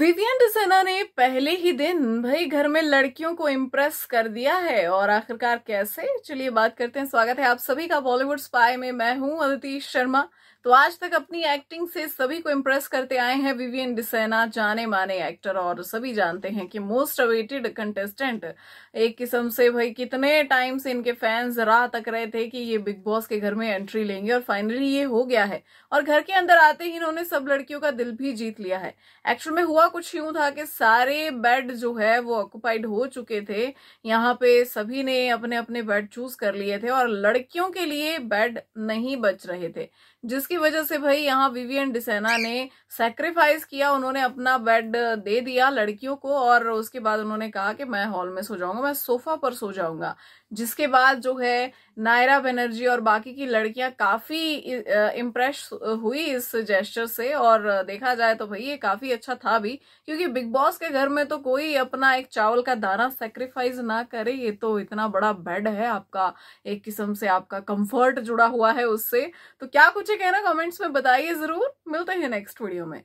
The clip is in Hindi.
विवियन डिसेना ने पहले ही दिन भाई घर में लड़कियों को इम्प्रेस कर दिया है और आखिरकार कैसे चलिए बात करते हैं स्वागत है आप सभी का बॉलीवुड स्पाई में मैं हूं अदिति शर्मा तो आज तक अपनी एक्टिंग से सभी को इम्प्रेस करते आए हैं विवियन डिसेना जाने माने एक्टर और सभी जानते हैं कि मोस्ट अवेटेड कंटेस्टेंट एक किस्म से भाई कितने टाइम से इनके फैंस राह तक रहे थे कि ये बिग बॉस के घर में एंट्री लेंगे और फाइनली ये हो गया है और घर के अंदर आते ही इन्होंने सब लड़कियों का दिल भी जीत लिया है एक्चुअल में हुआ कुछ यूं था कि सारे बेड जो है वो ऑक्यूपाइड हो चुके थे यहाँ पे सभी ने अपने अपने बेड चूज कर लिए थे और लड़कियों के लिए बेड नहीं बच रहे थे जिसके जिसकी वजह से भाई यहाँ विवियन डिसेना ने सेक्रीफाइस किया उन्होंने अपना बेड दे दिया लड़कियों को और उसके बाद उन्होंने कहा कि मैं हॉल में सो जाऊंगा मैं सोफा पर सो जाऊंगा जिसके बाद जो है नायरा बनर्जी और बाकी की लड़कियां काफी इम्प्रेस हुई इस जेस्टर से और देखा जाए तो भाई ये काफी अच्छा था भी क्योंकि बिग बॉस के घर में तो कोई अपना एक चावल का दाना सेक्रीफाइस ना करे ये तो इतना बड़ा बेड है आपका एक किस्म से आपका कंफर्ट जुड़ा हुआ है उससे तो क्या कुछ है कहना कमेंट्स में बताइए जरूर मिलते हैं नेक्स्ट वीडियो में